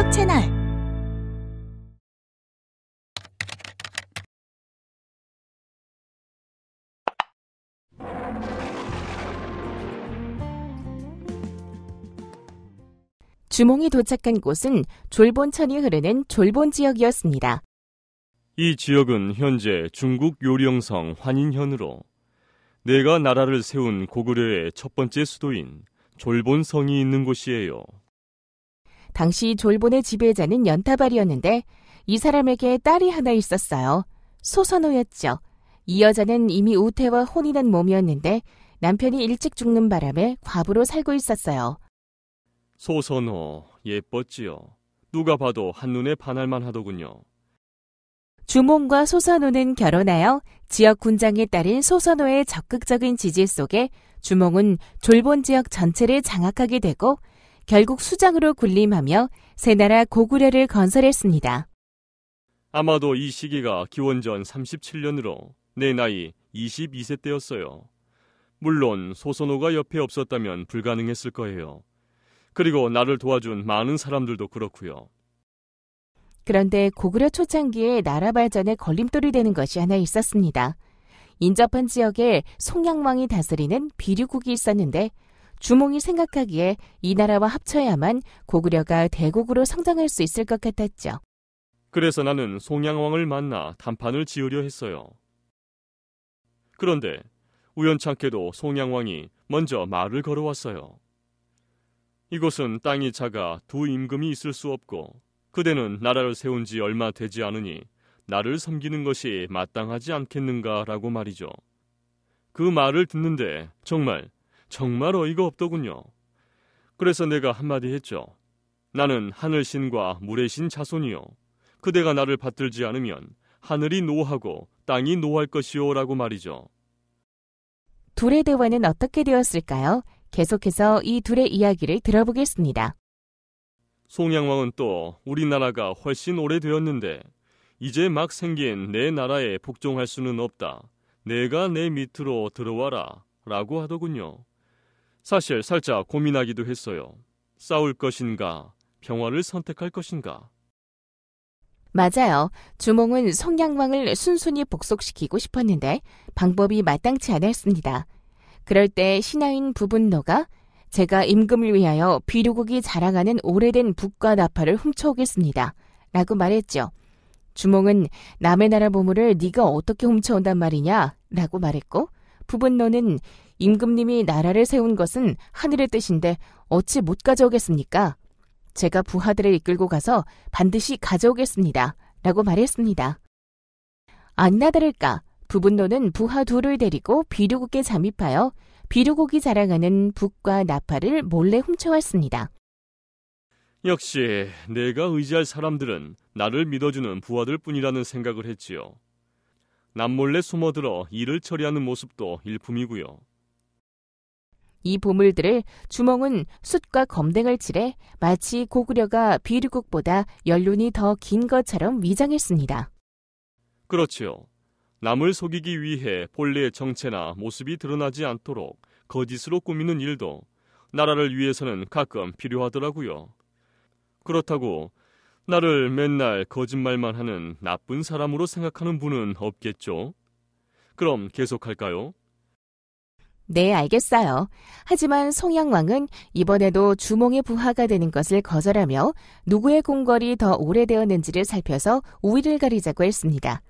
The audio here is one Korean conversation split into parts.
교육 채널 주몽이 도착한 곳은 졸본천이 흐르는 졸본 지역이었습니다. 이 지역은 현재 중국 요령성 환인현으로 내가 나라를 세운 고구려의 첫 번째 수도인 졸본성이 있는 곳이에요. 당시 졸본의 지배자는 연타발이었는데 이 사람에게 딸이 하나 있었어요. 소선호였죠. 이 여자는 이미 우태와 혼이 난 몸이었는데 남편이 일찍 죽는 바람에 과부로 살고 있었어요. 소선호 예뻤지요. 누가 봐도 한눈에 반할만 하더군요. 주몽과 소선호는 결혼하여 지역 군장에 따른 소선호의 적극적인 지지 속에 주몽은 졸본 지역 전체를 장악하게 되고 결국 수장으로 군림하며 새 나라 고구려를 건설했습니다. 아마도 이 시기가 기원전 37년으로 내 나이 22세 때였어요. 물론 소선호가 옆에 없었다면 불가능했을 거예요. 그리고 나를 도와준 많은 사람들도 그렇고요. 그런데 고구려 초창기에 나라 발전에 걸림돌이 되는 것이 하나 있었습니다. 인접한 지역에 송양왕이 다스리는 비류국이 있었는데 주몽이 생각하기에 이 나라와 합쳐야만 고구려가 대국으로 성장할 수 있을 것 같았죠. 그래서 나는 송양왕을 만나 단판을 지으려 했어요. 그런데 우연찮게도 송양왕이 먼저 말을 걸어왔어요. 이곳은 땅이 작아 두 임금이 있을 수 없고 그대는 나라를 세운 지 얼마 되지 않으니 나를 섬기는 것이 마땅하지 않겠는가라고 말이죠. 그 말을 듣는데 정말 정말 어이가 없더군요. 그래서 내가 한마디 했죠. 나는 하늘신과 물의 신 자손이요. 그대가 나를 받들지 않으면 하늘이 노하고 땅이 노할 것이오라고 말이죠. 둘의 대화는 어떻게 되었을까요? 계속해서 이 둘의 이야기를 들어보겠습니다. 송양왕은 또 우리나라가 훨씬 오래되었는데 이제 막 생긴 내 나라에 복종할 수는 없다. 내가 내 밑으로 들어와라 라고 하더군요. 사실 살짝 고민하기도 했어요. 싸울 것인가, 평화를 선택할 것인가. 맞아요. 주몽은 성양왕을 순순히 복속시키고 싶었는데 방법이 마땅치 않았습니다. 그럴 때 신하인 부분노가 제가 임금을 위하여 비료국이 자랑하는 오래된 북과 나팔을 훔쳐오겠습니다. 라고 말했죠. 주몽은 남의 나라 보물을 네가 어떻게 훔쳐온단 말이냐? 라고 말했고 부분노는 임금님이 나라를 세운 것은 하늘의 뜻인데 어찌 못 가져오겠습니까? 제가 부하들을 이끌고 가서 반드시 가져오겠습니다. 라고 말했습니다. 안나다를까 부분노는 부하 둘을 데리고 비류국에 잠입하여 비류국이 자랑하는 북과 나팔을 몰래 훔쳐왔습니다. 역시 내가 의지할 사람들은 나를 믿어주는 부하들 뿐이라는 생각을 했지요. 남몰래 숨어들어 일을 처리하는 모습도 일품이고요. 이 보물들을 주몽은 숯과 검댕을 칠해 마치 고구려가 비류국보다 연륜이 더 긴 것처럼 위장했습니다. 그렇지요. 남을 속이기 위해 본래의 정체나 모습이 드러나지 않도록 거짓으로 꾸미는 일도 나라를 위해서는 가끔 필요하더라고요. 그렇다고 나를 맨날 거짓말만 하는 나쁜 사람으로 생각하는 분은 없겠죠? 그럼 계속할까요? 네, 알겠어요. 하지만 송양왕은 이번에도 주몽의 부하가 되는 것을 거절하며 누구의 궁궐이더 오래되었는지를 살펴서 우위를 가리자고 했습니다.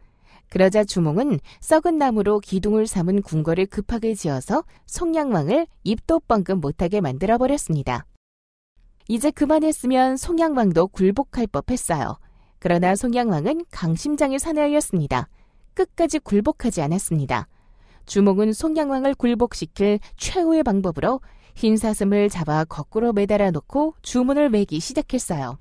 그러자 주몽은 썩은 나무로 기둥을 삼은 궁궐을 급하게 지어서 송양왕을 입도 뻥긋 못하게 만들어버렸습니다. 이제 그만했으면 송양왕도 굴복할 법했어요. 그러나 송양왕은 강심장의 사나이였습니다. 끝까지 굴복하지 않았습니다. 주몽은 송양왕을 굴복시킬 최후의 방법으로 흰 사슴을 잡아 거꾸로 매달아 놓고 주문을 매기 시작했어요.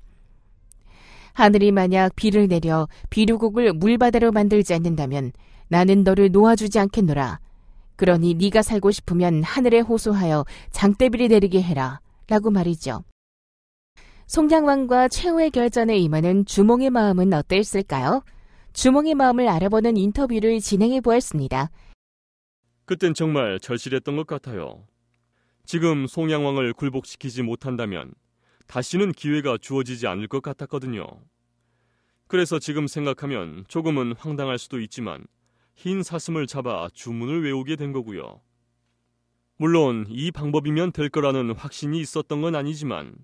하늘이 만약 비를 내려 비료곡을 물바다로 만들지 않는다면 나는 너를 놓아주지 않겠노라. 그러니 네가 살고 싶으면 하늘에 호소하여 장대비를 내리게 해라. 라고 말이죠. 송량왕과 최후의 결전에 임하는 주몽의 마음은 어땠을까요 주몽의 마음을 알아보는 인터뷰를 진행해 보았습니다. 그땐 정말 절실했던 것 같아요. 지금 송양왕을 굴복시키지 못한다면 다시는 기회가 주어지지 않을 것 같았거든요. 그래서 지금 생각하면 조금은 황당할 수도 있지만 흰 사슴을 잡아 주문을 외우게 된 거고요. 물론 이 방법이면 될 거라는 확신이 있었던 건 아니지만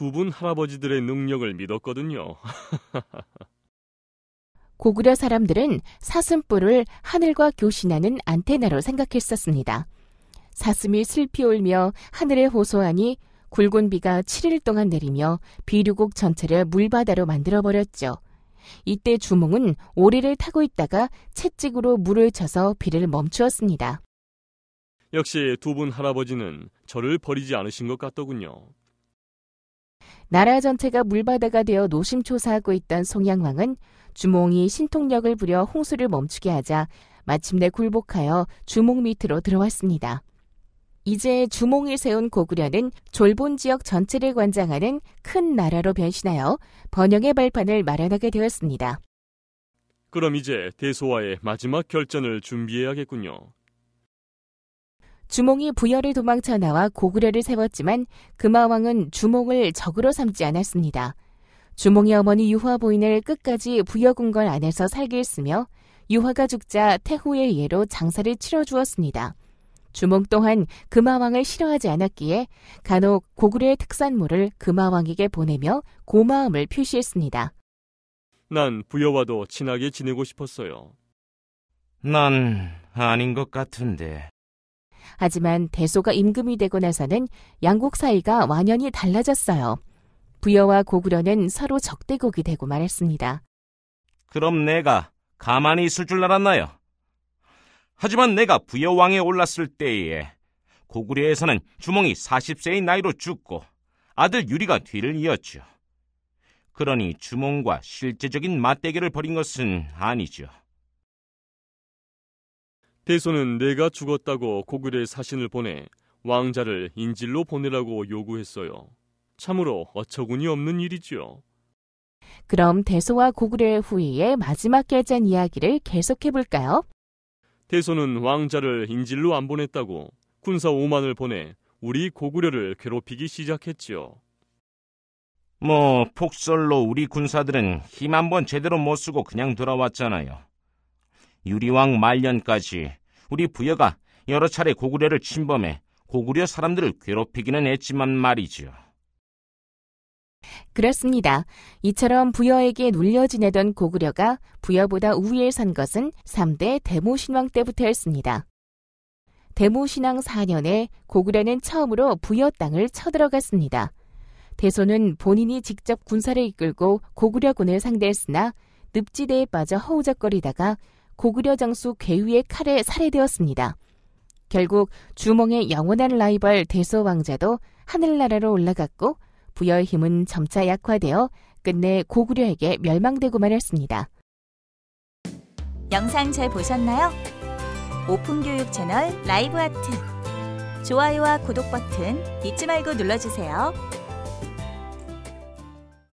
두분 할아버지들의 능력을 믿었거든요. 고구려 사람들은 사슴뿔을 하늘과 교신하는 안테나로 생각했었습니다. 사슴이 슬피 울며 하늘에 호소하니 굵은 비가 7일 동안 내리며 비류곡 전체를 물바다로 만들어버렸죠. 이때 주몽은 오리를 타고 있다가 채찍으로 물을 쳐서 비를 멈추었습니다. 역시 두 분 할아버지는 저를 버리지 않으신 것 같더군요. 나라 전체가 물바다가 되어 노심초사하고 있던 송양왕은 주몽이 신통력을 부려 홍수를 멈추게 하자 마침내 굴복하여 주몽 밑으로 들어왔습니다. 이제 주몽이 세운 고구려는 졸본 지역 전체를 관장하는 큰 나라로 변신하여 번영의 발판을 마련하게 되었습니다. 그럼 이제 대소와의 마지막 결전을 준비해야겠군요. 주몽이 부여를 도망쳐 나와 고구려를 세웠지만 금화왕은 주몽을 적으로 삼지 않았습니다. 주몽의 어머니 유화 부인을 끝까지 부여궁궐 안에서 살게 했으며 유화가 죽자 태후의 예로 장사를 치러주었습니다. 주몽 또한 금화왕을 싫어하지 않았기에 간혹 고구려의 특산물을 금화왕에게 보내며 고마움을 표시했습니다. 난 부여와도 친하게 지내고 싶었어요. 난 아닌 것 같은데. 하지만 대소가 임금이 되고 나서는 양국 사이가 완연히 달라졌어요. 부여와 고구려는 서로 적대국이 되고 말았습니다. 그럼 내가 가만히 있을 줄 알았나요? 하지만 내가 부여왕에 올랐을 때에 고구려에서는 주몽이 40세의 나이로 죽고 아들 유리가 뒤를 이었죠. 그러니 주몽과 실제적인 맞대결을 벌인 것은 아니죠. 대소는 내가 죽었다고 고구려의 사신을 보내 왕자를 인질로 보내라고 요구했어요. 참으로 어처구니 없는 일이지요. 그럼 대소와 고구려의 후예의 마지막 결전 이야기를 계속해 볼까요? 대소는 왕자를 인질로 안 보냈다고 군사 5만을 보내 우리 고구려를 괴롭히기 시작했지요. 뭐 폭설로 우리 군사들은 힘 한번 제대로 못 쓰고 그냥 돌아왔잖아요. 유리왕 말년까지 우리 부여가 여러 차례 고구려를 침범해 고구려 사람들을 괴롭히기는 했지만 말이지요. 그렇습니다. 이처럼 부여에게 눌려 지내던 고구려가 부여보다 우위에 선 것은 3대 대모신왕 때부터였습니다. 대모신왕 4년에 고구려는 처음으로 부여 땅을 쳐들어갔습니다. 대소는 본인이 직접 군사를 이끌고 고구려군을 상대했으나 늪지대에 빠져 허우적거리다가 고구려 장수 괴위의 칼에 살해되었습니다. 결국 주몽의 영원한 라이벌 대소 왕자도 하늘나라로 올라갔고 부여의 힘은 점차 약화되어 끝내 고구려에게 멸망되고말 했습니다. 영상 잘 보셨나요? 오픈교육 채널 라이브 아트 좋아요와 구독 버튼 잊지 말고 눌러주세요.